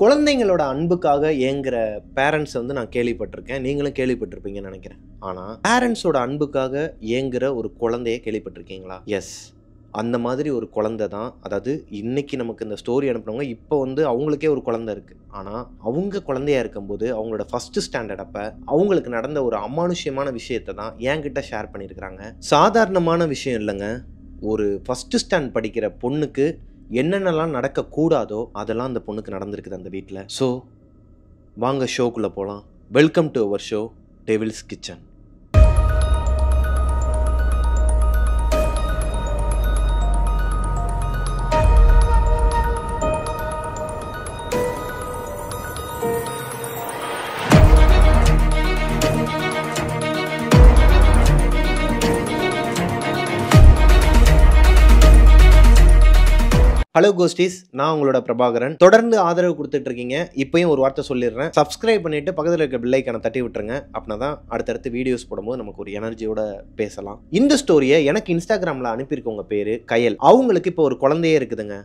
குழந்தைங்களோட அன்புக்காக ஏங்குற பேரண்ட்ஸ் வந்து நான் கேள்விப்பட்டிருக்கேன் நீங்களும் கேள்விப்பட்டிருப்பீங்கன்னு நினைக்கிறேன் ஆனால் பேரண்ட்ஸோட அன்புக்காக ஏங்குற ஒரு குழந்தைய கேள்விப்பட்டிருக்கீங்களா எஸ் அந்த மாதிரி ஒரு குழந்தை தான் அதாவது இன்றைக்கி நமக்கு இந்த ஸ்டோரி அனுப்புனவங்க இப்போ வந்து அவங்களுக்கே ஒரு குழந்தை இருக்குது ஆனால் அவங்க இருக்கும் இருக்கும்போது அவங்களோட ஃபர்ஸ்ட் ஸ்டாண்டர்ட் அப்போ அவங்களுக்கு நடந்த ஒரு அமானுஷ்யமான விஷயத்தை தான் என்கிட்ட ஷேர் பண்ணியிருக்கிறாங்க சாதாரணமான விஷயம் இல்லைங்க ஒரு ஃபஸ்ட்டு ஸ்டாண்ட் படிக்கிற பொண்ணுக்கு என்னென்னலாம் நடக்கக்கூடாதோ அதெல்லாம் அந்த பொண்ணுக்கு நடந்திருக்குது அந்த வீட்டில் ஸோ வாங்க ஷோக்குள்ளே போகலாம் welcome to our show devil's kitchen hello ghosties நான் உங்களோட பிரபாகரன் தொடர்ந்து ஆதரவு கொடுத்துட்டு இருக்கீங்க இப்பயும் ஒரு வார்த்தை சொல்லிடுறேன் சப்ஸ்கிரைப் பண்ணிட்டு பக்கத்தில் இருக்க பில்லைக்கான தட்டி விட்டுருங்க அப்படின்னா தான் அடுத்தடுத்து வீடியோஸ் போடும்போது நமக்கு ஒரு எனர்ஜியோட பேசலாம் இந்த ஸ்டோரியை எனக்கு இன்ஸ்டாகிராமில் அனுப்பியிருக்கவங்க பேர் கயல் அவங்களுக்கு இப்போ ஒரு குழந்தையே இருக்குதுங்க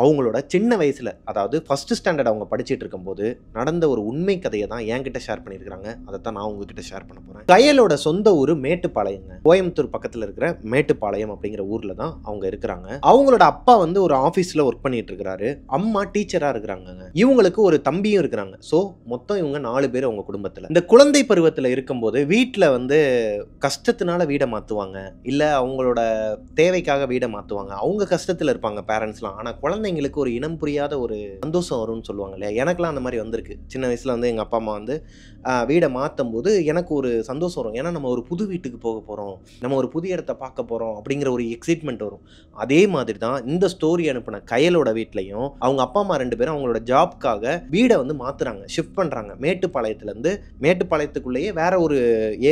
அவங்களோட சின்ன வயசில் அதாவது ஃபஸ்ட்டு ஸ்டாண்டர்ட் அவங்க படிச்சுட்டு இருக்கும்போது நடந்த ஒரு உண்மை கதையை தான் என்கிட்ட ஷேர் பண்ணியிருக்காங்க அதை தான் நான் உங்ககிட்ட ஷேர் பண்ண போகிறேன் கயலோட சொந்த ஊர் மேட்டுப்பாளையங்க கோயம்புத்தூர் பக்கத்தில் இருக்கிற மேட்டுப்பாளையம் அப்படிங்கிற ஊரில் தான் அவங்க இருக்கிறாங்க அவங்களோட அப்பா வந்து ஒரு ஆஃபீஸில் ஒர்க் பண்ணிட்டு இருக்கிறாரு அம்மா டீச்சராக இருக்கிறாங்க இவங்களுக்கு ஒரு தம்பியும் இருக்கிறாங்க ஸோ மொத்தம் இவங்க நாலு பேர் அவங்க குடும்பத்தில் இந்த குழந்தை பருவத்தில் இருக்கும்போது வீட்டில் வந்து கஷ்டத்தினால வீடை மாற்றுவாங்க இல்லை அவங்களோட தேவைக்காக வீடை மாற்றுவாங்க அவங்க கஷ்டத்தில் இருப்பாங்க பேரண்ட்ஸ்லாம் ஆனால் குழந்தை குழந்தைங்களுக்கு ஒரு இனம் புரியாத ஒரு சந்தோஷம் வரும்னு சொல்லுவாங்க இல்லையா எனக்குலாம் அந்த மாதிரி வந்திருக்கு சின்ன வயசில் வந்து எங்கள் அப்பா அம்மா வந்து வீடை மாற்றும் போது எனக்கு ஒரு சந்தோஷம் வரும் ஏன்னா நம்ம ஒரு புது வீட்டுக்கு போக போகிறோம் நம்ம ஒரு புது இடத்த பார்க்க போகிறோம் அப்படிங்கிற ஒரு எக்ஸைட்மெண்ட் வரும் அதே மாதிரி தான் இந்த ஸ்டோரி அனுப்பின கையலோட வீட்லையும் அவங்க அப்பா அம்மா ரெண்டு பேரும் அவங்களோட ஜாப்க்காக வீடை வந்து மாற்றுறாங்க ஷிஃப்ட் பண்ணுறாங்க மேட்டுப்பாளையத்துலேருந்து மேட்டுப்பாளையத்துக்குள்ளேயே வேற ஒரு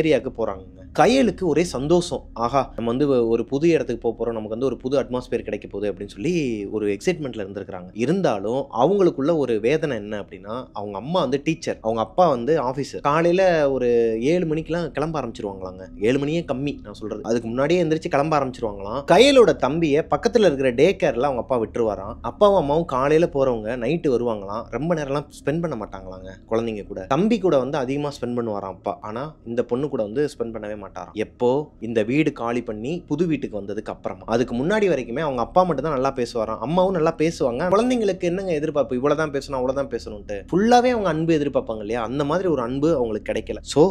ஏரியாவுக்கு போகிறாங்க கையலுக்கு ஒரே சந்தோஷம் ஆஹா நம்ம வந்து ஒரு புது இடத்துக்கு போக போகிறோம் நமக்கு வந்து ஒரு புது அட்மாஸ்பியர் கிடைக்க போகுது அப்படின்னு சொல்லி ஒரு எக்ஸைட்மெண்ட்டில் இருந்திருக்கிறாங்க இருந்தாலும் அவங்களுக்குள்ள ஒரு வேதனை என்ன அப்படின்னா அவங்க அம்மா வந்து டீச்சர் அவங்க அப்பா வந்து ஆஃபீஸர் காலையில் ஒரு ஏழு மணிக்கெலாம் கிளம்ப ஆரம்பிச்சிருவாங்களாங்க ஏழு மணியே கம்மி நான் சொல்கிறது அதுக்கு முன்னாடியே எந்திரிச்சு கிளம்ப ஆரம்பிச்சிருவாங்களாம் கையலோட தம்பியை பக்கத்தில் இருக்கிற டே கேரில் அவங்க அப்பா விட்டுருவாராம் அப்பாவும் அம்மாவும் காலையில் போகிறவங்க நைட்டு வருவாங்களாம் ரொம்ப நேரம்லாம் ஸ்பெண்ட் பண்ண மாட்டாங்களாங்க குழந்தைங்க கூட தம்பி கூட வந்து அதிகமாக ஸ்பெண்ட் பண்ணுவாராம் அப்பா ஆனால் இந்த பொண்ணு கூட வந்து ஸ்பெண்ட் பண்ணவே மாட்டாராம் எப்போ இந்த வீடு காலி பண்ணி புது வீட்டுக்கு வந்ததுக்கு அப்புறமா அதுக்கு முன்னாடி வரைக்குமே அவங்க அப்பா மட்டும் தான் நல்லா பேசுவாராம் அம்மாவும் நல்லா பேசுவாங்க குழந்தைங்களுக்கு என்னங்க எதிர்பார்ப்பு இவ்வளவுதான் பேசணும் அவ்வளவுதான் பேசணும்ட்டு ஃபுல்லாவே அவங்க அன்பு எதிர்பார்ப்பாங்க இல்லையா அந்த மாதிரி ஒரு அன்பு அவங்களுக்கு கிடைக்கல சோ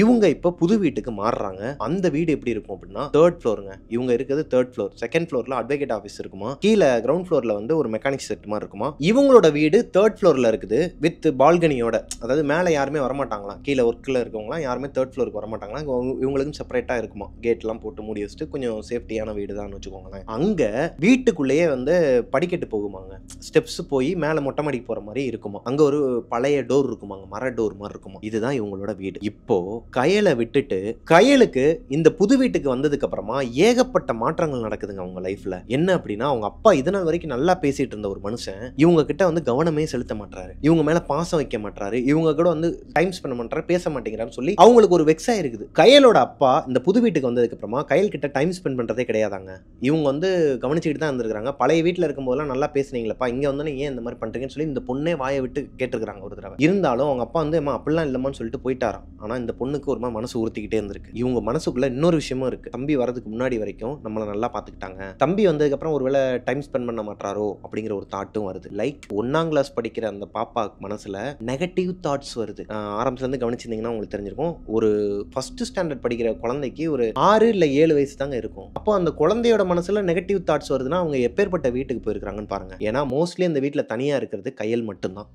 இவங்க இப்போ புது வீட்டுக்கு மாறுறாங்க அந்த வீடு எப்படி இருக்கும் அப்படின்னா தேர்ட் ஃப்ளோருங்க இவங்க இருக்கிறது தேர்ட் ஃப்ளோர் செகண்ட் ஃப்ளோர்ல அட்வொகேட் ஆஃபீஸ் இருக்குமா கீழே கிரவுண்ட் ஃப்ளோர்ல வந்து ஒரு மெக்கானிக் செட் மாதிரி இருக்குமா இவங்களோட வீடு தேர்ட் ஃப்ளோர்ல இருக்குது வித் பால்கனியோட அதாவது மேலே யாருமே வரமாட்டாங்களா கீழே ஒர்க்கில் இருக்கவங்களாம் யாருமே தேர்ட் ஃப்ளோருக்கு வரமாட்டாங்களா இவங்களுக்கும் செப்பரேட்டாக இருக்குமா கேட்லாம் போட்டு மூடி வச்சுட்டு கொஞ்சம் சேஃப்டியான வீடு தான் வச்சுக்கோங்களேன் அங்கே வீட்டுக்குள்ளேயே வந்து படிக்கட்டு போகுமாங்க ஸ்டெப்ஸ் போய் மேலே மொட்டை மாடிக்கு போகிற மாதிரி இருக்குமா அங்கே ஒரு பழைய டோர் இருக்குமாங்க மர டோர் மாதிரி இருக்குமா இதுதான் இவங்களோட வீடு இப்போ கயலை விட்டுட்டு கயலுக்கு இந்த புது வீட்டுக்கு வந்ததுக்கு அப்புறமா ஏகப்பட்ட மாற்றங்கள் நடக்குதுங்க அவங்க லைஃப்ல என்ன அப்படின்னா அவங்க அப்பா இதனால் வரைக்கும் நல்லா பேசிட்டு இருந்த ஒரு மனுஷன் இவங்க கிட்ட வந்து கவனமே செலுத்த மாட்டாரு இவங்க மேல பாசம் வைக்க மாட்டாரு இவங்க கூட வந்து டைம் ஸ்பெண்ட் பண்றாரு பேச மாட்டேங்கிறான்னு சொல்லி அவங்களுக்கு ஒரு வெக்ஸா இருக்குது கயலோட அப்பா இந்த புது வீட்டுக்கு வந்ததுக்கு அப்புறமா கயல் கிட்ட டைம் ஸ்பெண்ட் பண்றதே கிடையாதாங்க இவங்க வந்து கவனிச்சுக்கிட்டு தான் இருந்திருக்காங்க பழைய வீட்டில் இருக்கும்போதெல்லாம் நல்லா பேசுனீங்களப்பா இங்க வந்து ஏன் இந்த மாதிரி பண்றீங்கன்னு சொல்லி இந்த பொண்ணே வாயை விட்டு கேட்டிருக்காங்க ஒரு தடவை இருந்தாலும் அவங்க அப்பா வந்து அப்படிலாம் இல்லமான்னு சொல்லிட்டு போயிட்டாராம் ஆனா இந்த பொண்ணு பொண்ணுக்கு ஒரு மாதிரி மனசு உறுத்திக்கிட்டே இருந்திருக்கு இவங்க மனசுக்குள்ள இன்னொரு விஷயமும் இருக்குது தம்பி வரதுக்கு முன்னாடி வரைக்கும் நம்மளை நல்லா பார்த்துக்கிட்டாங்க தம்பி வந்ததுக்கப்புறம் ஒருவேளை டைம் ஸ்பெண்ட் பண்ண மாட்டாரோ அப்படிங்கிற ஒரு தாட்டும் வருது லைக் ஒன்னாம் கிளாஸ் படிக்கிற அந்த பாப்பா மனசில் நெகட்டிவ் தாட்ஸ் வருது ஆரம்பத்துலேருந்து கவனிச்சிருந்தீங்கன்னா உங்களுக்கு தெரிஞ்சிருக்கும் ஒரு ஃபர்ஸ்ட் ஸ்டாண்டர்ட் படிக்கிற குழந்தைக்கு ஒரு ஆறு இல்லை ஏழு வயசு தாங்க இருக்கும் அப்போ அந்த குழந்தையோட மனசில் நெகட்டிவ் தாட்ஸ் வருதுன்னா அவங்க எப்பேற்பட்ட வீட்டுக்கு போயிருக்கிறாங்கன்னு பாருங்கள் ஏன்னா மோஸ்ட்லி அந்த வீட்டில் தனியாக இருக்கிறது கையல் மட்டும்தான்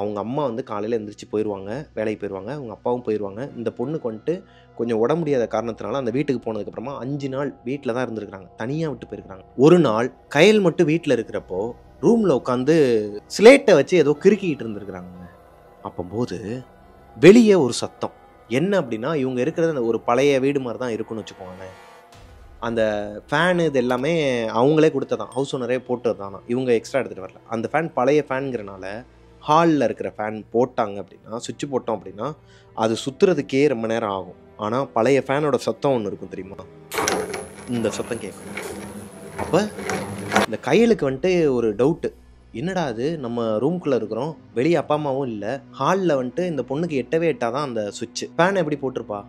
அவங்க அம்மா வந்து காலையில் எழுந்திரிச்சு போயிடுவாங்க வேலைக்கு போயிடுவாங்க அவங்க அப்பாவும் போயிடுவாங்க இந்த பொண்ணுக்கு வந்துட்டு கொஞ்சம் உட முடியாத காரணத்தினால அந்த வீட்டுக்கு போனதுக்கப்புறமா அஞ்சு நாள் வீட்டில் தான் இருந்திருக்கிறாங்க தனியாக விட்டு போயிருக்கிறாங்க ஒரு நாள் கையல் மட்டும் வீட்டில் இருக்கிறப்போ ரூமில் உட்காந்து ஸ்லேட்டை வச்சு ஏதோ கிறுக்கிக்கிட்டு இருந்திருக்கிறாங்க அப்போம்போது வெளியே ஒரு சத்தம் என்ன அப்படின்னா இவங்க இருக்கிறது அந்த ஒரு பழைய வீடு மாதிரி தான் இருக்குன்னு வச்சுக்கோங்களேன் அந்த ஃபேனு இது எல்லாமே அவங்களே கொடுத்ததான் ஹவுஸ் ஓனரே போட்டது தானா இவங்க எக்ஸ்ட்ரா எடுத்துகிட்டு வரல அந்த ஃபேன் பழைய ஃபேனுங்கிறனால ஹாலில் இருக்கிற ஃபேன் போட்டாங்க அப்படின்னா சுவிட்ச் போட்டோம் அப்படின்னா அது சுற்றுறதுக்கே ரொம்ப நேரம் ஆகும் ஆனால் பழைய ஃபேனோட சத்தம் ஒன்று இருக்கும் தெரியுமா இந்த சத்தம் கேட்கும் அப்போ இந்த கையலுக்கு வந்துட்டு ஒரு டவுட்டு என்னடா அது நம்ம ரூம்குள்ளே இருக்கிறோம் வெளியே அப்பா அம்மாவும் இல்லை ஹாலில் வந்துட்டு இந்த பொண்ணுக்கு எட்டவே எட்டாதான் அந்த சுவிட்சு ஃபேன் எப்படி போட்டிருப்பா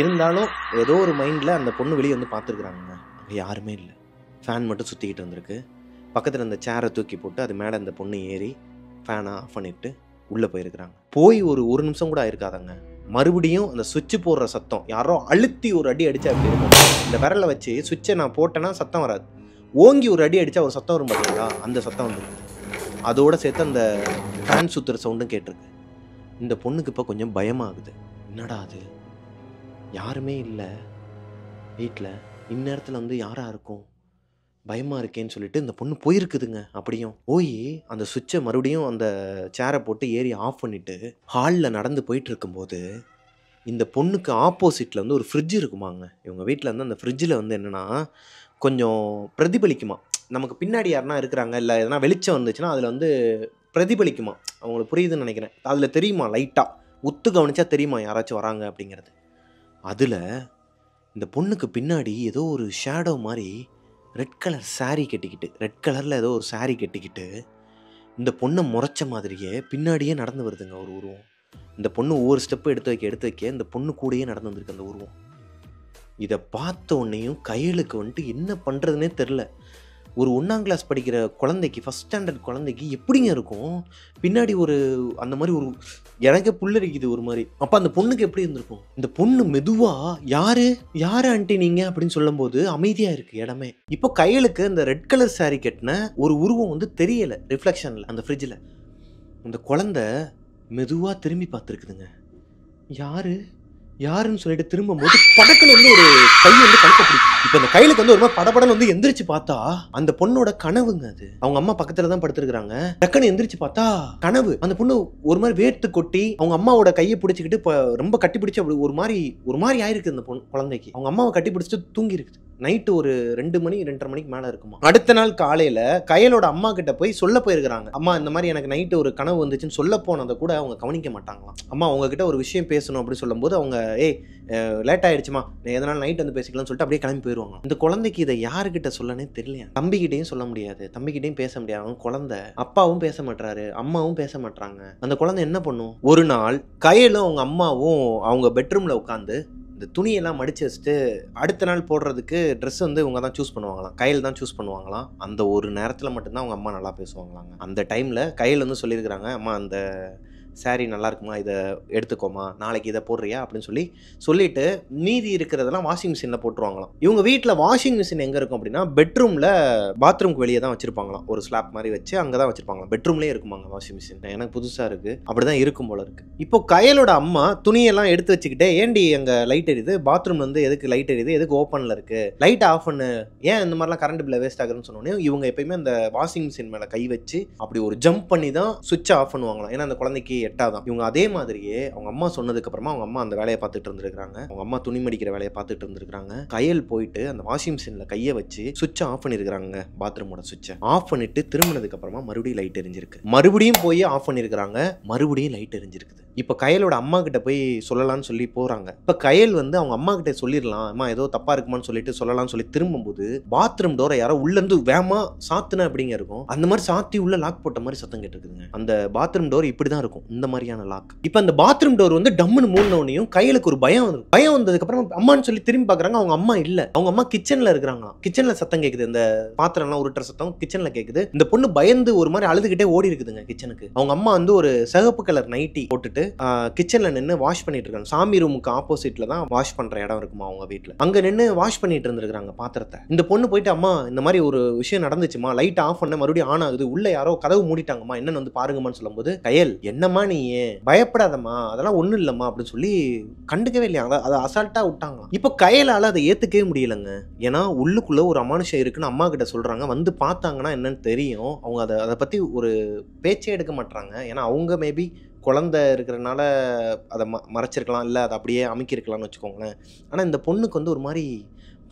இருந்தாலும் ஏதோ ஒரு மைண்டில் அந்த பொண்ணு வெளியே வந்து பார்த்துருக்குறாங்க அங்கே யாருமே இல்லை ஃபேன் மட்டும் சுற்றிக்கிட்டு வந்திருக்கு பக்கத்தில் அந்த சேரை தூக்கி போட்டு அது மேலே அந்த பொண்ணு ஏறி ஃபேனை ஆஃப் பண்ணிவிட்டு உள்ளே போயிருக்கிறாங்க போய் ஒரு ஒரு நிமிஷம் கூட ஆயிருக்காதாங்க மறுபடியும் அந்த சுவிட்சு போடுற சத்தம் யாரோ அழுத்தி ஒரு அடி அடித்தா அப்படி இருக்கும் இந்த விரலை வச்சு சுவிட்சை நான் போட்டேன்னா சத்தம் வராது ஓங்கி ஒரு அடி அடித்தா ஒரு சத்தம் வரும் பார்த்தீங்களா அந்த சத்தம் வந்துருக்கு அதோடு சேர்த்து அந்த ஃபேன் சுற்றுற சவுண்டும் கேட்டிருக்கு இந்த பொண்ணுக்கு இப்போ கொஞ்சம் பயமாகுது என்னடா அது யாருமே இல்லை வீட்டில் இந்நேரத்தில் வந்து யாராக இருக்கும் பயமாக இருக்கேன்னு சொல்லிட்டு இந்த பொண்ணு போயிருக்குதுங்க அப்படியும் போய் அந்த சுவிட்சை மறுபடியும் அந்த சேரை போட்டு ஏறி ஆஃப் பண்ணிவிட்டு ஹாலில் நடந்து போயிட்டு இருக்கும்போது இந்த பொண்ணுக்கு ஆப்போசிட்டில் வந்து ஒரு ஃப்ரிட்ஜ் இருக்குமாங்க இவங்க வீட்டில் வந்து அந்த ஃப்ரிட்ஜில் வந்து என்னென்னா கொஞ்சம் பிரதிபலிக்குமா நமக்கு பின்னாடி யாருனா இருக்கிறாங்க இல்லை எதனா வெளிச்சம் வந்துச்சுன்னா அதில் வந்து பிரதிபலிக்குமா அவங்களுக்கு புரியுதுன்னு நினைக்கிறேன் அதில் தெரியுமா லைட்டாக உத்து கவனிச்சா தெரியுமா யாராச்சும் வராங்க அப்படிங்கிறது அதில் இந்த பொண்ணுக்கு பின்னாடி ஏதோ ஒரு ஷேடோ மாதிரி ரெட் கலர் சாரீ கட்டிக்கிட்டு ரெட் கலரில் ஏதோ ஒரு சாரீ கட்டிக்கிட்டு இந்த பொண்ணை முறைச்ச மாதிரியே பின்னாடியே நடந்து வருதுங்க ஒரு உருவம் இந்த பொண்ணு ஒவ்வொரு ஸ்டெப்பு எடுத்து வைக்க எடுத்து வைக்க இந்த பொண்ணு கூடயே நடந்து வந்திருக்கு அந்த உருவம் இதை பார்த்த உடனேயும் கையலுக்கு வந்துட்டு என்ன பண்ணுறதுனே தெரில ஒரு ஒன்றாம் கிளாஸ் படிக்கிற குழந்தைக்கு ஃபஸ்ட் ஸ்டாண்டர்ட் குழந்தைக்கு எப்படிங்க இருக்கும் பின்னாடி ஒரு அந்த மாதிரி ஒரு எனக்கே புல்லரிக்குது ஒரு மாதிரி அப்போ அந்த பொண்ணுக்கு எப்படி இருந்திருக்கும் இந்த பொண்ணு மெதுவாக யார் யார் ஆண்டி நீங்கள் அப்படின்னு சொல்லும்போது அமைதியாக இருக்குது இடமே இப்போ கையலுக்கு அந்த ரெட் கலர் சாரீ கட்டின ஒரு உருவம் வந்து தெரியலை ரிஃப்ளெக்ஷனில் அந்த ஃப்ரிட்ஜில் அந்த குழந்த மெதுவாக திரும்பி பார்த்துருக்குதுங்க யார் யாருன்னு சொல்லிட்டு திரும்பும் போது படக்குன்னு வந்து ஒரு கை வந்து கழுத்த பிடிக்கும் இப்போ இந்த கையிலுக்கு வந்து ஒரு மாதிரி படபடன்னு வந்து எந்திரிச்சு பார்த்தா அந்த பொண்ணோட கனவுங்க அது அவங்க அம்மா பக்கத்துல தான் படுத்திருக்காங்க டக்குன்னு எந்திரிச்சு பார்த்தா கனவு அந்த பொண்ணு ஒரு மாதிரி வேர்த்து கொட்டி அவங்க அம்மாவோட கையை பிடிச்சிக்கிட்டு ரொம்ப கட்டி பிடிச்சி அப்படி ஒரு மாதிரி ஒரு மாதிரி ஆயிருக்கு அந்த பொண்ணு குழந்தைக்கு அவங்க அம்மாவை கட்டி பிடிச்சிட்டு தூங்கி இருக்குது நைட்டு ஒரு ரெண்டு மணி ரெண்டரை மணிக்கு மேலே இருக்குமா அடுத்த நாள் காலையில் கையலோட அம்மா கிட்ட போய் சொல்ல போயிருக்கிறாங்க அம்மா இந்த மாதிரி எனக்கு நைட்டு ஒரு கனவு வந்துச்சுன்னு சொல்ல போனதை கூட அவங்க கவனிக்க மாட்டாங்களாம் அம்மா அவங்க கிட்ட ஒரு விஷயம் பேசணும் அப்படின்னு சொல்லும்போது அவங்க ஏய் லேட் ஆகிடுச்சுமா எதனால நைட் வந்து பேசிக்கலாம்னு சொல்லிட்டு அப்படியே கிளம்பி போயிடுவாங்க இந்த குழந்தைக்கு இதை யாருக்கிட்ட சொல்லனே தெரியலையா தம்பிக்கிட்டையும் சொல்ல முடியாது தம்பிக்கிட்டையும் பேச முடியாது அவன் குழந்தை அப்பாவும் பேச மாட்டாரு அம்மாவும் பேச மாட்டாங்க அந்த குழந்தை என்ன பண்ணும் ஒரு நாள் கையிலும் அவங்க அம்மாவும் அவங்க பெட்ரூமில் உட்காந்து இந்த துணியெல்லாம் மடித்து வச்சுட்டு அடுத்த நாள் போடுறதுக்கு ட்ரெஸ் வந்து இவங்க தான் சூஸ் பண்ணுவாங்களாம் கையில் தான் சூஸ் பண்ணுவாங்களாம் அந்த ஒரு நேரத்தில் மட்டும்தான் அவங்க அம்மா நல்லா பேசுவாங்களாங்க அந்த டைமில் கையில் வந்து சொல்லியிருக்கிறாங்க அம்மா அந்த சாரி நல்லா இருக்குமா இதை எடுத்துக்கோமா நாளைக்கு இதை போடுறியா அப்படின்னு சொல்லி சொல்லிட்டு மீதி இருக்கிறதெல்லாம் வாஷிங் மிஷினில் போட்டுருவாங்களாம் இவங்க வீட்டில் வாஷிங் மிஷின் எங்கே இருக்கும் அப்படின்னா பெட்ரூமில் பாத்ரூம்க்கு வெளியே தான் வச்சிருப்பாங்களாம் ஒரு ஸ்லாப் மாதிரி வச்சு அங்கே தான் வச்சிருப்பாங்களாம் பெட்ரூம்லேயே இருக்குமாங்க வாஷிங் மிஷின் எனக்கு புதுசாக இருக்குது அப்படி தான் இருக்கும் போல இருக்குது இப்போ கையலோட அம்மா துணியெல்லாம் எடுத்து வச்சுக்கிட்டே ஏண்டி அங்கே லைட் எரியுது பாத்ரூம் வந்து எதுக்கு லைட் எரியுது எதுக்கு ஓப்பனில் இருக்குது லைட் ஆஃப் பண்ணு ஏன் இந்த மாதிரிலாம் கரண்ட் பில்லை வேஸ்ட் ஆகுதுன்னு சொன்னோன்னே இவங்க எப்பயுமே அந்த வாஷிங் மிஷின் மேலே கை வச்சு அப்படி ஒரு ஜம்ப் பண்ணி தான் சுவிட்ச் ஆஃப் பண்ணுவாங்களாம் ஏன்னா அந்த குழந்தைக்கு தான் இவங்க அதே மாதிரியே அவங்க அம்மா சொன்னதுக்கு அப்புறமா அவங்க அம்மா அந்த வேலையை பார்த்துட்டு இருந்திருக்காங்க அவங்க அம்மா துணி மடிக்கிற வேலையை பார்த்துட்டு இருந்திருக்காங்க கையல் போயிட்டு அந்த வாஷிங் மிஷினில் கையை வச்சு சுவிட்ச் ஆஃப் பண்ணியிருக்காங்க பாத்ரூமோட சுவிட்சை ஆஃப் பண்ணிட்டு திரும்பினதுக்கு அப்புறமா மறுபடியும் லைட் எரிஞ்சிருக்கு மறுபடியும் போய் ஆஃப் பண்ணியிருக்கிறாங்க மறுபடியும் லைட் எரிஞ்சிருக்குது இப்போ கயலோட அம்மா கிட்ட போய் சொல்லலாம்னு சொல்லி போகிறாங்க இப்போ கயல் வந்து அவங்க அம்மா கிட்ட சொல்லிடலாம் அம்மா ஏதோ தப்பாக இருக்குமான்னு சொல்லிட்டு சொல்லலாம்னு சொல்லி திரும்பும்போது பாத்ரூம் டோரை யாரோ உள்ளேருந்து வேமா சாத்துன அப்படிங்க இருக்கும் அந்த மாதிரி சாத்தி உள்ள லாக் போட்ட மாதிரி சத்தம் கேட்டுருக்குதுங்க அந்த பாத்ரூம் டோர் இப்படி தான் இருக்கும் இந்த மாதிரியான லாக் இப்போ அந்த பாத்ரூம் டோர் வந்து டம்முன்னு மூடினோடனையும் கையலுக்கு ஒரு பயம் வந்து பயம் வந்ததுக்கப்புறம் அம்மான்னு சொல்லி திரும்பி பார்க்குறாங்க அவங்க அம்மா இல்லை அவங்க அம்மா கிச்சனில் இருக்கிறாங்க கிச்சனில் சத்தம் கேட்குது இந்த பாத்திரம்லாம் உருட்டுற சத்தம் கிச்சனில் கேட்குது இந்த பொண்ணு பயந்து ஒரு மாதிரி அழுதுகிட்டே ஓடி இருக்குதுங்க கிச்சனுக்கு அவங்க அம்மா வந்து ஒரு சிகப்பு கலர் நைட்டி போட்டுட்டு கிச்சனில் நின்று வாஷ் பண்ணிட்டு இருக்காங்க சாமி ரூமுக்கு ஆப்போசிட்டில் தான் வாஷ் பண்ணுற இடம் இருக்குமா அவங்க வீட்டில் அங்கே நின்று வாஷ் பண்ணிட்டு இருந்திருக்காங்க பாத்திரத்தை இந்த பொண்ணு போயிட்டு அம்மா இந்த மாதிரி ஒரு விஷயம் நடந்துச்சுமா லைட் ஆஃப் பண்ண மறுபடியும் ஆன் ஆகுது உள்ள யாரோ கதவு மூடிட்டாங்கம்மா என்னன்னு வந்து பாருங்கம்மான்னு சொல்லும்போது கையல் என்னம்மா நீ ஏன் பயப்படாதம்மா அதெல்லாம் ஒன்றும் இல்லைம்மா அப்படின்னு சொல்லி கண்டுக்கவே இல்லையா அதை அசால்ட்டாக விட்டாங்க இப்போ கையலால் அதை ஏற்றுக்கவே முடியலைங்க ஏன்னா உள்ளுக்குள்ளே ஒரு அமானுஷம் இருக்குன்னு அம்மா கிட்ட சொல்கிறாங்க வந்து பார்த்தாங்கன்னா என்னன்னு தெரியும் அவங்க அதை அதை பற்றி ஒரு பேச்சே எடுக்க மாட்டாங்க ஏன்னா அவங்க மேபி குழந்த இருக்கிறனால அதை ம மறைச்சிருக்கலாம் இல்லை அதை அப்படியே அமைக்கிருக்கலாம்னு வச்சுக்கோங்களேன் ஆனால் இந்த பொண்ணுக்கு வந்து ஒரு மாதிரி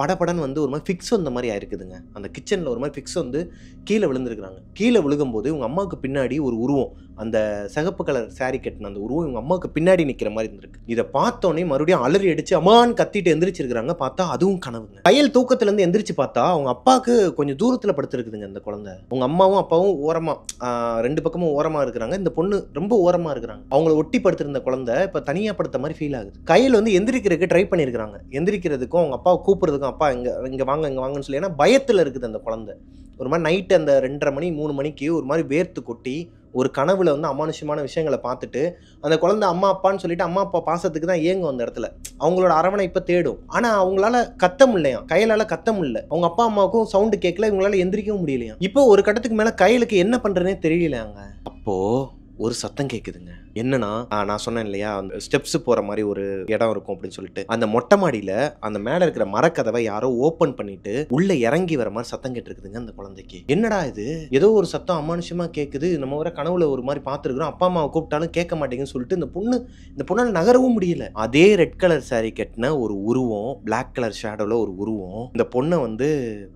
படப்படன்னு வந்து ஒரு மாதிரி ஃபிக்ஸ் வந்த மாதிரி ஆயிருக்குதுங்க அந்த கிச்சனில் ஒரு மாதிரி ஃபிக்ஸ் வந்து கீழே விழுந்துருக்குறாங்க கீழே விழுகும்போது இவங்க அம்மாவுக்கு பின்னாடி ஒரு உருவம் அந்த சிகப்பு கலர் சாரி கட்டின அந்த உருவம் இவங்க அம்மாவுக்கு பின்னாடி நிற்கிற மாதிரி இருந்திருக்கு இதை பார்த்தோன்னே மறுபடியும் அலறி அடிச்சு அம்மான்னு கத்திட்டு எந்திரிச்சிருக்கிறாங்க பார்த்தா அதுவும் கனவுங்க கையல் தூக்கத்துலேருந்து எந்திரிச்சு பார்த்தா அவங்க அப்பாவுக்கு கொஞ்சம் தூரத்தில் படுத்துருக்குதுங்க அந்த குழந்தை அவங்க அம்மாவும் அப்பாவும் ஓரமாக ரெண்டு பக்கமும் ஓரமாக இருக்கிறாங்க இந்த பொண்ணு ரொம்ப ஓரமாக இருக்கிறாங்க அவங்கள ஒட்டி படுத்திருந்த குழந்தை இப்போ தனியாக படுத்த மாதிரி ஃபீல் ஆகுது கையில் வந்து எந்திரிக்கிறதுக்கு ட்ரை பண்ணியிருக்கிறாங்க எந்திரிக்கிறதுக்கும் அவங்க அப்பாவை கூப்பிட்றதுக்கும் இருக்கும் அப்பா இங்கே இங்கே வாங்க இங்கே வாங்கன்னு சொல்லி ஏன்னா பயத்தில் இருக்குது அந்த குழந்தை ஒரு மாதிரி நைட்டு அந்த ரெண்டரை மணி மூணு மணிக்கு ஒரு மாதிரி வேர்த்து கொட்டி ஒரு கனவுல வந்து அமானுஷ்யமான விஷயங்களை பார்த்துட்டு அந்த குழந்தை அம்மா அப்பான்னு சொல்லிட்டு அம்மா அப்பா பாசத்துக்கு தான் ஏங்கும் அந்த இடத்துல அவங்களோட அரவணைப்பை தேடும் ஆனால் அவங்களால கத்த முடியலையா கையிலால கத்த முடியல அவங்க அப்பா அம்மாவுக்கும் சவுண்டு கேட்கல இவங்களால எந்திரிக்கவும் முடியலையா இப்போ ஒரு கட்டத்துக்கு மேலே கையிலுக்கு என்ன பண்ணுறதுனே தெரியலையாங்க அப்போது ஒரு சத்தம் கேட்குதுங்க என்னன்னா நான் சொன்னேன் இல்லையா அந்த ஸ்டெப்ஸ் போகிற மாதிரி ஒரு இடம் இருக்கும் அப்படின்னு சொல்லிட்டு அந்த மொட்டை மாடியில் அந்த மேலே இருக்கிற மரக்கதவை யாரோ ஓப்பன் பண்ணிட்டு உள்ளே இறங்கி வர மாதிரி சத்தம் கேட்டுருக்குதுங்க அந்த குழந்தைக்கு என்னடா இது ஏதோ ஒரு சத்தம் அமானுஷமாக கேட்குது நம்ம வர கனவுல ஒரு மாதிரி பார்த்துருக்குறோம் அப்பா அம்மாவை கூப்பிட்டாலும் கேட்க மாட்டேங்குன்னு சொல்லிட்டு இந்த பொண்ணு இந்த பொண்ணால் நகரவும் முடியல அதே ரெட் கலர் சாரீ கட்டின ஒரு உருவம் பிளாக் கலர் ஷேடோவில் ஒரு உருவம் இந்த பொண்ணை வந்து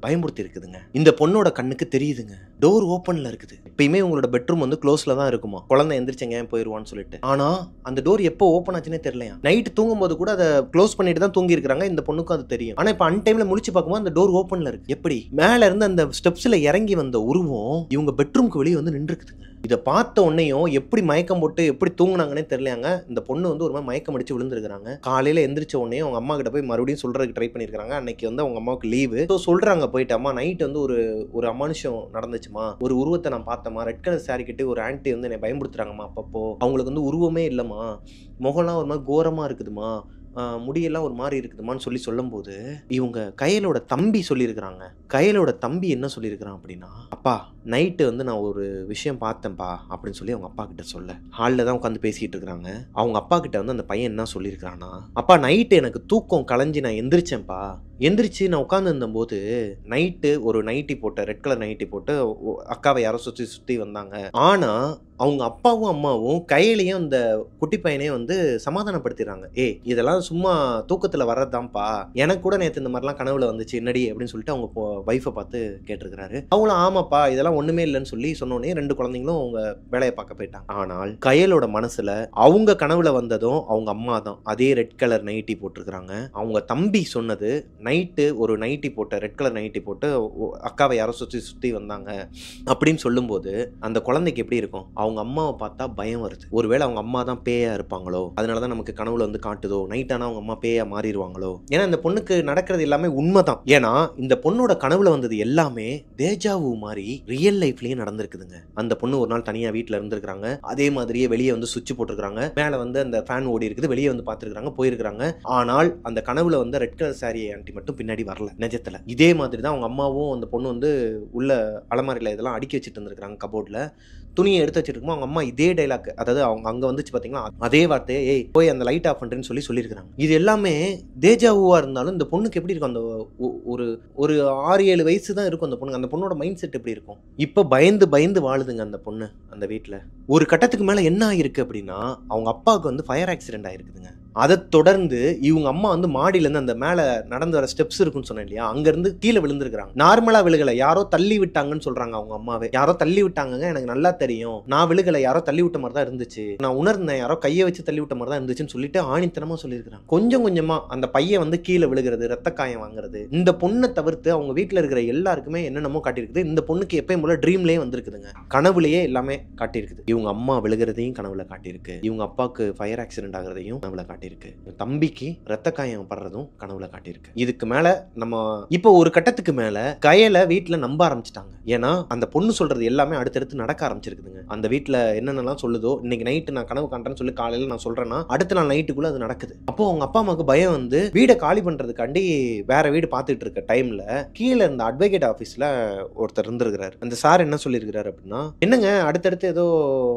பயமுறுத்தி இருக்குதுங்க இந்த பொண்ணோட கண்ணுக்கு தெரியுதுங்க டோர் ஓப்பனில் இருக்குது எப்பயுமே உங்களோட பெட்ரூம் வந்து க்ளோஸில் தான் இருக்குமா குழந்தை எந்திரிச்சங்க போயிருவான் சொல்லிட்டு ஆனா அந்த டோர் எப்போ ஓப்பன் ஆச்சுன்னே தெரியலையா நைட் தூங்கும்போது கூட அதை க்ளோஸ் பண்ணிட்டு தான் தூங்கி இருக்கிறாங்க இந்த பொண்ணுக்கும் அது தெரியும் ஆனா இப்ப அன் டைம்ல முடிச்சு பார்க்கும்போது அந்த டோர் ஓப்பன்ல இருக்கு எப்படி மேல இருந்து அந்த ஸ்டெப்ஸ்ல இறங்கி வந்த உருவம் இவங்க பெட்ரூம்க்கு வெளியே வந்து நின்று இருக்குதுங்க இதை பார்த்த உடனேயும் எப்படி மயக்கம் போட்டு எப்படி தூங்கினாங்கன்னே தெரியலாங்க இந்த பொண்ணு வந்து ஒரு மாதிரி மயக்கம் அடிச்சு விழுந்துருக்காங்க காலையில் எந்திரிச்ச உடனே அவங்க அம்மா கிட்ட போய் மறுபடியும் சொல்கிறதுக்கு ட்ரை பண்ணியிருக்காங்க அன்னைக்கு வந்து அவங்க அம்மாவுக்கு லீவு ஸோ சொல்கிறாங்க போயிட்டு அம்மா நைட் வந்து ஒரு ஒரு அமானுஷம் நடந்துச்சுமா ஒரு உருவத்தை நான் பார்த்தம்மா ரெட் கலர் சாரி கட்டி ஒரு ஆன்ட்டி வந்து என்னை பயன்படுத்துகிறாங்கம்மா அப்பப்போ அவங்களுக்கு வந்து உருவமே இல்லைம்மா முகம்லாம் ஒரு மாதிரி கோரமாக இருக்குதுமா முடியெல்லாம் ஒரு மாதிரி இருக்குதுமான்னு சொல்லி சொல்லும்போது இவங்க கையலோட தம்பி சொல்லியிருக்கிறாங்க கையலோட தம்பி என்ன சொல்லியிருக்கிறான் அப்படின்னா அப்பா நைட்டு வந்து நான் ஒரு விஷயம் பார்த்தேன்ப்பா அப்படின்னு சொல்லி அவங்க அப்பா கிட்ட சொல்ல ஹாலில் தான் உட்காந்து பேசிகிட்டு இருக்கிறாங்க அவங்க அப்பா கிட்ட வந்து அந்த பையன் என்ன சொல்லியிருக்கிறான்னா அப்பா நைட்டு எனக்கு தூக்கம் களைஞ்சி நான் எந்திரிச்சேன்ப்பா எந்திரிச்சு நான் இருந்தபோது நைட்டு ஒரு நைட்டி போட்ட ரெட் கலர் நைட்டி போட்டு அக்காவை யாரோ சுற்றி சுற்றி வந்தாங்க ஆனால் அவங்க அப்பாவும் அம்மாவும் கையிலையும் அந்த குட்டி பையனையும் வந்து சமாதானப்படுத்திடுறாங்க ஏ இதெல்லாம் இதெல்லாம் சும்மா தூக்கத்தில் வர்றது தான்ப்பா எனக்கு கூட நேற்று இந்த மாதிரிலாம் கனவுல வந்துச்சு என்னடி அப்படின்னு சொல்லிட்டு அவங்க வைஃபை பார்த்து கேட்டிருக்கிறாரு அவங்களும் ஆமாப்பா இதெல்லாம் ஒன்றுமே இல்லைன்னு சொல்லி சொன்னோடனே ரெண்டு குழந்தைங்களும் அவங்க வேலையை பார்க்க போயிட்டாங்க ஆனால் கயலோட மனசுல அவங்க கனவுல வந்ததும் அவங்க அம்மா தான் அதே ரெட் கலர் நைட்டி போட்டிருக்கிறாங்க அவங்க தம்பி சொன்னது நைட்டு ஒரு நைட்டி போட்ட ரெட் கலர் நைட்டி போட்டு அக்காவை யாரோ சுற்றி சுற்றி வந்தாங்க அப்படின்னு சொல்லும்போது அந்த குழந்தைக்கு எப்படி இருக்கும் அவங்க அம்மாவை பார்த்தா பயம் வருது ஒருவேளை அவங்க அம்மா தான் பேயா இருப்பாங்களோ அதனால தான் நமக்கு கனவுல வந்து காட்டுதோ நைட் ஆனால் அவங்க அம்மா பேயா மாறிடுவாங்களோ ஏன்னா இந்த பொண்ணுக்கு நடக்கிறது எல்லாமே உண்மைதான் ஏன்னா இந்த பொண்ணோட கனவுல வந்தது எல்லாமே தேஜாவு மாதிரி ரியல் லைஃப்லயும் நடந்திருக்குதுங்க அந்த பொண்ணு ஒரு நாள் தனியா வீட்டில் இருந்திருக்காங்க அதே மாதிரியே வெளியே வந்து சுவிட்ச் போட்டிருக்காங்க மேலே வந்து அந்த ஃபேன் ஓடி இருக்குது வெளியே வந்து பார்த்துருக்காங்க போயிருக்காங்க ஆனால் அந்த கனவுல வந்து ரெட் கலர் சாரியை ஆண்டி மட்டும் பின்னாடி வரல நிஜத்தில் இதே மாதிரி தான் அவங்க அம்மாவும் அந்த பொண்ணு வந்து உள்ள அலமாரியில் இதெல்லாம் அடிக்க வச்சுட்டு இருந்திருக்காங்க கபோர்டில் துணியை எடுத்து வச்சிருக்கோமோ அவங்க அம்மா இதே டைலாக் அதாவது அவங்க அங்கே வந்துச்சு பார்த்தீங்கன்னா அதே வார்த்தையை ஏய் போய் அந்த லைட் ஆஃப் பண்ணுறேன்னு சொல்லி சொல்லியிருக்காங்க இது எல்லாமே தேஜாவுவா இருந்தாலும் இந்த பொண்ணுக்கு எப்படி இருக்கும் அந்த ஒரு ஒரு ஆறு ஏழு வயசு தான் இருக்கும் அந்த பொண்ணுக்கு அந்த பொண்ணோட மைண்ட் செட் எப்படி இருக்கும் இப்போ பயந்து பயந்து வாழுதுங்க அந்த பொண்ணு அந்த வீட்டில் ஒரு கட்டத்துக்கு மேலே என்ன ஆயிருக்கு அப்படின்னா அவங்க அப்பாவுக்கு வந்து ஃபயர் ஆக்சிடென்ட் ஆயிருக்குதுங்க அதை தொடர்ந்து இவங்க அம்மா வந்து மாடியிலேருந்து அந்த மேலே நடந்து வர ஸ்டெப்ஸ் இருக்குன்னு சொன்னேன் இல்லையா அங்கேருந்து கீழே விழுந்துருக்காங்க நார்மலாக விழுகலை யாரோ தள்ளி விட்டாங்கன்னு சொல்கிறாங்க அவங்க அம்மாவே யாரோ தள்ளி விட்டாங்க எனக்கு நல்லா தெரியும் நான் விழுகலை யாரோ தள்ளி விட்ட மாதிரி தான் இருந்துச்சு நான் உணர்ந்தேன் யாரோ கையை வச்சு தள்ளி விட்ட மாதிரி தான் இருந்துச்சுன்னு சொல்லிட்டு ஆணித்தனமாக சொல்லியிருக்கிறாங்க கொஞ்சம் கொஞ்சமாக அந்த பையன் வந்து கீழே விழுகிறது ரத்த காயம் வாங்குறது இந்த பொண்ணை தவிர்த்து அவங்க வீட்டில் இருக்கிற எல்லாருக்குமே என்னென்னமோ காட்டியிருக்குது இந்த பொண்ணுக்கு எப்பயும் போல ட்ரீம்லேயே வந்திருக்குதுங்க கனவுலையே எல்லாமே காட்டியிருக்குது இவங்க அம்மா விழுகிறதையும் கனவுல காட்டியிருக்கு இவங்க அப்பாவுக்கு ஃபயர் ஆக்சிடென்ட் ஆகிறதையும் கனவுல காட்டி காட்டியிருக்கு தம்பிக்கு ரத்த காயம் படுறதும் கனவுல காட்டியிருக்கு இதுக்கு மேல நம்ம இப்போ ஒரு கட்டத்துக்கு மேல கையில வீட்டுல நம்ப ஆரம்பிச்சிட்டாங்க ஏன்னா அந்த பொண்ணு சொல்றது எல்லாமே அடுத்தடுத்து நடக்க ஆரம்பிச்சிருக்குதுங்க அந்த வீட்டுல என்னென்னலாம் சொல்லுதோ இன்னைக்கு நைட்டு நான் கனவு காண்றேன்னு சொல்லி காலையில நான் சொல்றேன்னா அடுத்த நாள் நைட்டுக்குள்ள அது நடக்குது அப்போ அவங்க அப்பா அம்மாவுக்கு பயம் வந்து வீடை காலி பண்றதுக்காண்டி வேற வீடு பார்த்துட்டு இருக்க டைம்ல கீழே இருந்த அட்வொகேட் ஆபீஸ்ல ஒருத்தர் இருந்திருக்கிறாரு அந்த சார் என்ன சொல்லியிருக்கிறாரு அப்படின்னா என்னங்க அடுத்தடுத்து ஏதோ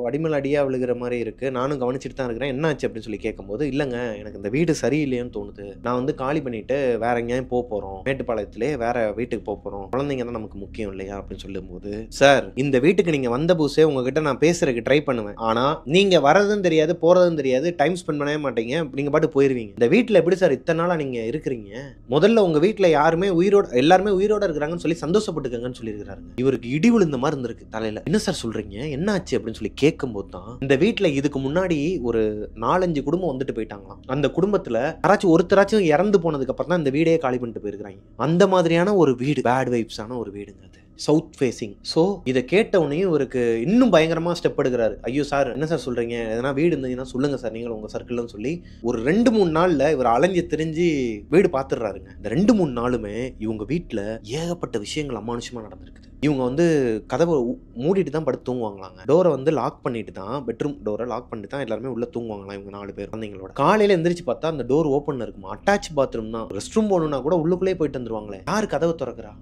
அடிமல் அடியா விழுகிற மாதிரி இருக்கு நானும் கவனிச்சுட்டு தான் இருக்கிறேன் என்ன ஆச்சு அப்படின்னு சொல்லி கேட்கும்போது இல்லைங்க இல்லைங்க எனக்கு இந்த வீடு சரியில்லையோன்னு தோணுது நான் வந்து காலி பண்ணிட்டு வேற எங்கேயும் போக போகிறோம் மேட்டுப்பாளையத்திலே வேற வீட்டுக்கு போக போகிறோம் குழந்தைங்க தான் நமக்கு முக்கியம் இல்லையா அப்படின்னு சொல்லும்போது சார் இந்த வீட்டுக்கு நீங்கள் வந்த புதுசே உங்ககிட்ட நான் பேசுறதுக்கு ட்ரை பண்ணுவேன் ஆனால் நீங்கள் வரதும் தெரியாது போகிறதும் தெரியாது டைம் ஸ்பெண்ட் பண்ணவே மாட்டீங்க நீங்கள் பாட்டு போயிடுவீங்க இந்த வீட்டில் எப்படி சார் இத்தனை நாளாக நீங்கள் இருக்கிறீங்க முதல்ல உங்கள் வீட்டில் யாருமே உயிரோட எல்லாருமே உயிரோட இருக்கிறாங்கன்னு சொல்லி சந்தோஷப்பட்டுக்கங்கன்னு சொல்லியிருக்கிறாரு இவருக்கு இடி விழுந்த மாதிரி இருந்திருக்கு தலையில் என்ன சார் சொல்கிறீங்க என்ன ஆச்சு அப்படின்னு சொல்லி கேட்கும் போது தான் இந்த வீட்டில் இதுக்கு முன்னாடி ஒரு நாலஞ்சு குடும்பம் வந்துட்டு போயிட்டாங்க பண்ணியிருக்காங்களாம் அந்த குடும்பத்துல யாராச்சும் ஒருத்தராச்சும் இறந்து அப்புறம் தான் இந்த வீடே காலி பண்ணிட்டு போயிருக்கிறாங்க அந்த மாதிரியான ஒரு வீடு பேட் ஆன ஒரு வீடுங்கிறது சவுத் ஃபேஸிங் ஸோ இதை கேட்ட உடனே இவருக்கு இன்னும் பயங்கரமாக ஸ்டெப் எடுக்கிறாரு ஐயோ சார் என்ன சார் சொல்கிறீங்க எதனா வீடு இருந்தீங்கன்னா சொல்லுங்கள் சார் நீங்கள் உங்கள் சர்க்கிள்னு சொல்லி ஒரு ரெண்டு மூணு நாளில் இவர் அலைஞ்சு தெரிஞ்சு வீடு பார்த்துடுறாருங்க இந்த ரெண்டு மூணு நாளுமே இவங்க வீட்டில் ஏகப்பட்ட விஷயங்கள் அமானுஷமாக நடந்திருக்குது இவங்க வந்து கதவை மூடிட்டு தான் படுத்து தூங்குவாங்களாங்க டோரை வந்து லாக் பண்ணிட்டு தான் பெட்ரூம் டோரை லாக் பண்ணிட்டு தான் எல்லாருமே உள்ள தூங்குவாங்களாம் இவங்க நாலு பேர் குழந்தைங்களோட காலையில எந்திரிச்சு பார்த்தா அந்த டோர் ஓப்பன் இருக்குமா அட்டாச் பாத்ரூம் தான் ரெஸ்ட் ரூம் போகணும்னா கூட உள்ளுக்குள்ளே போயிட்டு வந்துருவாங்களே யார் கதவை திறக்கிறா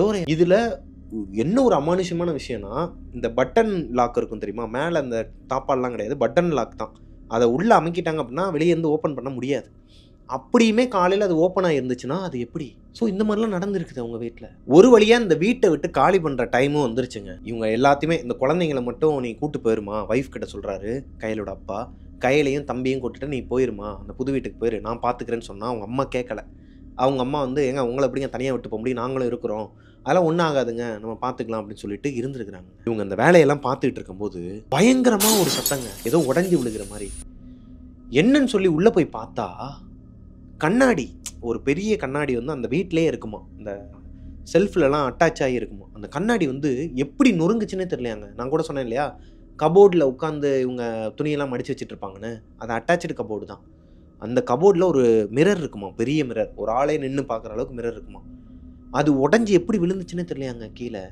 டோர் இதுல என்ன ஒரு அமானுஷமான விஷயம்னா இந்த பட்டன் லாக் இருக்கும் தெரியுமா மேலே அந்த தாப்பாலெலாம் கிடையாது பட்டன் லாக் தான் அதை உள்ளே அமைக்கிட்டாங்க அப்படின்னா வெளியே இருந்து ஓப்பன் பண்ண முடியாது அப்படியுமே காலையில் அது ஓப்பனாக இருந்துச்சுன்னா அது எப்படி ஸோ இந்த மாதிரிலாம் நடந்துருக்குது அவங்க வீட்டில் ஒரு வழியாக இந்த வீட்டை விட்டு காலி பண்ணுற டைமும் வந்துருச்சுங்க இவங்க எல்லாத்தையுமே இந்த குழந்தைங்களை மட்டும் நீ கூட்டு போயிருமா ஒய்ஃப் கிட்ட சொல்கிறாரு கையிலோட அப்பா கையிலையும் தம்பியும் கூட்டுட்டு நீ போயிருமா அந்த புது வீட்டுக்கு போயிரு நான் பார்த்துக்கிறேன்னு சொன்னால் அவங்க அம்மா கேட்கல அவங்க அம்மா வந்து எங்க உங்களை எப்படிங்க தனியாக விட்டு போக முடியும் நாங்களும் இருக்கிறோம் அதெல்லாம் ஒன்றும் ஆகாதுங்க நம்ம பார்த்துக்கலாம் அப்படின்னு சொல்லிட்டு இருந்துருக்குறாங்க இவங்க அந்த வேலையெல்லாம் பார்த்துக்கிட்டு இருக்கும்போது பயங்கரமாக ஒரு சத்தங்க ஏதோ உடஞ்சி விழுகிற மாதிரி என்னன்னு சொல்லி உள்ளே போய் பார்த்தா கண்ணாடி ஒரு பெரிய கண்ணாடி வந்து அந்த வீட்டிலே இருக்குமா இந்த செல்ஃபிலலாம் அட்டாச் ஆகி இருக்குமா அந்த கண்ணாடி வந்து எப்படி நொறுங்குச்சுன்னே தெரியலையாங்க நான் கூட சொன்னேன் இல்லையா கபோர்டில் உட்காந்து இவங்க துணியெல்லாம் மடித்து வச்சுட்டு இருப்பாங்கன்னு அது அட்டாச்சு கபோர்டு தான் அந்த கபோர்டில் ஒரு மிரர் இருக்குமா பெரிய மிரர் ஒரு ஆளே நின்று பார்க்குற அளவுக்கு மிரர் இருக்குமா அது உடஞ்சி எப்படி விழுந்துச்சுன்னே தெரியலையாங்க கீழே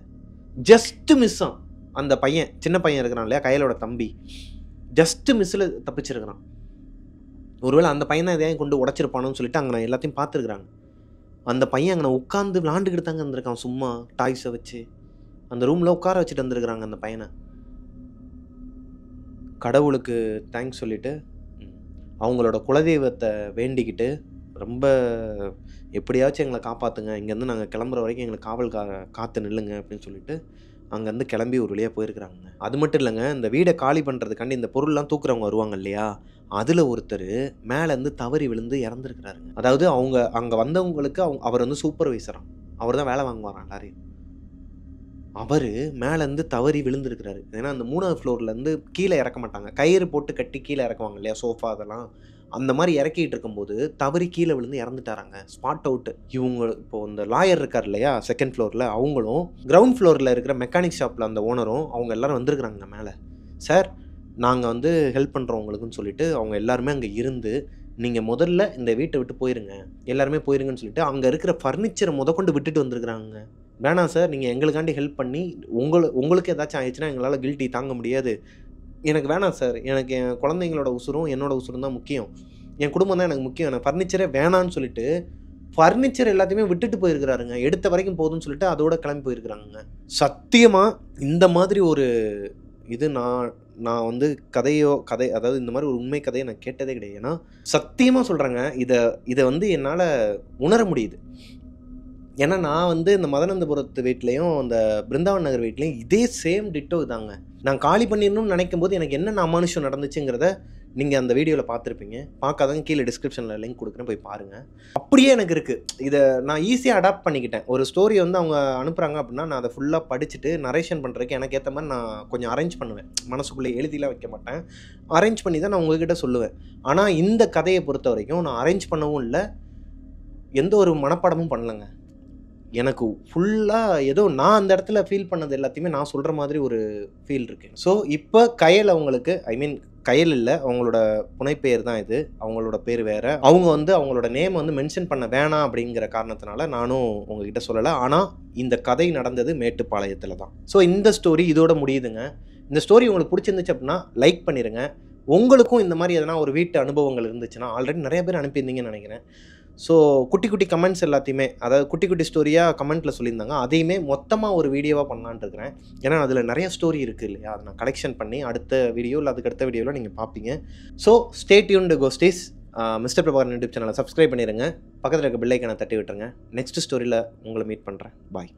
ஜஸ்ட்டு மிஸ்ஸாக அந்த பையன் சின்ன பையன் இருக்கிறான் இல்லையா கையிலோட தம்பி ஜஸ்ட்டு மிஸ்ஸில் தப்பிச்சிருக்கிறான் ஒருவேளை அந்த பையன் தான் எதையும் கொண்டு உடச்சிருப்பானோன்னு சொல்லிட்டு அங்கே நான் எல்லாத்தையும் பார்த்துருக்குறாங்க அந்த பையன் அங்கே உட்காந்து விளாண்டுக்கிட்டு தாங்க வந்திருக்கான் சும்மா டாய்ஸை வச்சு அந்த ரூமில் உட்கார வச்சுட்டு வந்துருக்குறாங்க அந்த பையனை கடவுளுக்கு தேங்க்ஸ் சொல்லிவிட்டு அவங்களோட குலதெய்வத்தை வேண்டிக்கிட்டு ரொம்ப எப்படியாச்சும் எங்களை காப்பாற்றுங்க இங்கேருந்து நாங்கள் கிளம்புற வரைக்கும் எங்களை காவல் கா காத்து நில்லுங்க அப்படின்னு சொல்லிட்டு அங்கேருந்து கிளம்பி ஒரு வழியாக போயிருக்கிறாங்க அது மட்டும் இல்லைங்க இந்த வீடை காலி பண்ணுறதுக்காண்டி இந்த பொருள்லாம் தூக்குறவங்க வருவாங்க இல்லையா அதில் ஒருத்தர் மேலேருந்து தவறி விழுந்து இறந்துருக்கிறாருங்க அதாவது அவங்க அங்கே வந்தவங்களுக்கு அவங்க அவர் வந்து சூப்பர்வைசராக அவர் தான் வேலை வாங்குவாராம் எல்லாரையும் அவர் மேலேருந்து தவறி விழுந்திருக்கிறாரு ஏன்னா அந்த மூணாவது ஃப்ளோர்லேருந்து கீழே இறக்க மாட்டாங்க கயிறு போட்டு கட்டி கீழே இறக்குவாங்க இல்லையா சோஃபா அதெல்லாம் அந்த மாதிரி இறக்கிட்டு இருக்கும்போது தவறி கீழே விழுந்து இறந்துட்டாராங்க ஸ்பாட் அவுட் இவங்க இப்போ இந்த லாயர் இருக்கார் இல்லையா செகண்ட் ஃப்ளோரில் அவங்களும் கிரவுண்ட் ஃப்ளோரில் இருக்கிற மெக்கானிக் ஷாப்பில் அந்த ஓனரும் அவங்க எல்லாரும் வந்திருக்கிறாங்க மேலே சார் நாங்கள் வந்து ஹெல்ப் பண்ணுறோம் உங்களுக்குன்னு சொல்லிட்டு அவங்க எல்லாருமே அங்கே இருந்து நீங்கள் முதல்ல இந்த வீட்டை விட்டு போயிருங்க எல்லாருமே போயிருங்கன்னு சொல்லிட்டு அங்கே இருக்கிற ஃபர்னிச்சரை முத கொண்டு விட்டுட்டு வந்திருக்கிறாங்க வேணாம் சார் நீங்கள் எங்களுக்காண்டி ஹெல்ப் பண்ணி உங்களை உங்களுக்கு ஏதாச்சும் ஆயிடுச்சுன்னா எங்களால் கில்ட்டி தாங்க முடியாது எனக்கு வேணாம் சார் எனக்கு என் குழந்தைங்களோட உசுரும் என்னோடய உசுரும் தான் முக்கியம் என் குடும்பம் தான் எனக்கு முக்கியம் எனக்கு ஃபர்னிச்சரே வேணான்னு சொல்லிட்டு ஃபர்னிச்சர் எல்லாத்தையுமே விட்டுட்டு போயிருக்கிறாருங்க எடுத்த வரைக்கும் போதும்னு சொல்லிட்டு அதோட கிளம்பி போயிருக்கிறாங்க சத்தியமாக இந்த மாதிரி ஒரு இது நான் நான் வந்து கதையோ கதை அதாவது இந்த மாதிரி ஒரு உண்மை கதையை நான் கேட்டதே கிடையாது ஏன்னா சத்தியமாக சொல்கிறேங்க இதை இதை வந்து என்னால் உணர முடியுது ஏன்னா நான் வந்து இந்த மதனந்தபுரத்து வீட்லேயும் அந்த பிருந்தாவன் நகர் வீட்லேயும் இதே சேம் டிட்டோ இதாங்க நான் காலி பண்ணிடணும்னு நினைக்கும் போது எனக்கு என்னென்ன அமானுஷம் நடந்துச்சுங்கிறத நீங்கள் அந்த வீடியோவில் பார்த்துருப்பீங்க பார்க்காதவங்க கீழே டிஸ்கிரிப்ஷனில் லிங்க் கொடுக்குறேன் போய் பாருங்கள் அப்படியே எனக்கு இருக்குது இதை நான் ஈஸியாக அடாப்ட் பண்ணிக்கிட்டேன் ஒரு ஸ்டோரி வந்து அவங்க அனுப்புகிறாங்க அப்படின்னா நான் அதை ஃபுல்லாக படிச்சுட்டு நரேஷன் பண்ணுறதுக்கு எனக்கு ஏற்ற மாதிரி நான் கொஞ்சம் அரேஞ்ச் பண்ணுவேன் மனசுக்குள்ளே எழுதிலாம் வைக்க மாட்டேன் அரேஞ்ச் பண்ணி தான் நான் உங்ககிட்ட சொல்லுவேன் ஆனால் இந்த கதையை பொறுத்த வரைக்கும் நான் அரேஞ்ச் பண்ணவும் இல்லை எந்த ஒரு மனப்பாடமும் பண்ணலைங்க எனக்கு ஃபுல்லாக ஏதோ நான் அந்த இடத்துல ஃபீல் பண்ணது எல்லாத்தையுமே நான் சொல்கிற மாதிரி ஒரு ஃபீல் இருக்குது ஸோ இப்போ கையில் அவங்களுக்கு ஐ மீன் கையில் இல்லை அவங்களோட புனைப்பெயர் தான் இது அவங்களோட பேர் வேறு அவங்க வந்து அவங்களோட நேம் வந்து மென்ஷன் பண்ண வேணாம் அப்படிங்கிற காரணத்தினால நானும் உங்ககிட்ட சொல்லலை ஆனால் இந்த கதை நடந்தது மேட்டுப்பாளையத்தில் தான் ஸோ இந்த ஸ்டோரி இதோட முடியுதுங்க இந்த ஸ்டோரி உங்களுக்கு பிடிச்சிருந்துச்சு அப்படின்னா லைக் பண்ணிடுங்க உங்களுக்கும் இந்த மாதிரி எதனா ஒரு வீட்டு அனுபவங்கள் இருந்துச்சுன்னா ஆல்ரெடி நிறைய பேர் அனுப்பியிருந்தீங்கன்னு நினைக்கிறேன் ஸோ குட்டி குட்டி கமெண்ட்ஸ் எல்லாத்தையுமே அதாவது குட்டி குட்டி ஸ்டோரியாக கமெண்ட்டில் சொல்லியிருந்தாங்க அதையுமே மொத்தமாக ஒரு வீடியோவாக பண்ணலான்னு இருக்கிறேன் ஏன்னா அதில் நிறைய ஸ்டோரி இருக்குது இல்லையா அதை நான் கலெக்ஷன் பண்ணி அடுத்த வீடியோ இல்லை அதுக்கு அடுத்த வீடியோவில் நீங்கள் பார்ப்பீங்க so stay tuned ghosties mister Prabhakar YouTube சேனலை சப்ஸ்கிரைப் பண்ணிடுங்க பக்கத்தில் இருக்க பில்லைக்கான தட்டி விட்டுருங்க நெக்ஸ்ட் ஸ்டோரியில் உங்களை மீட் பண்ணுறேன் பாய்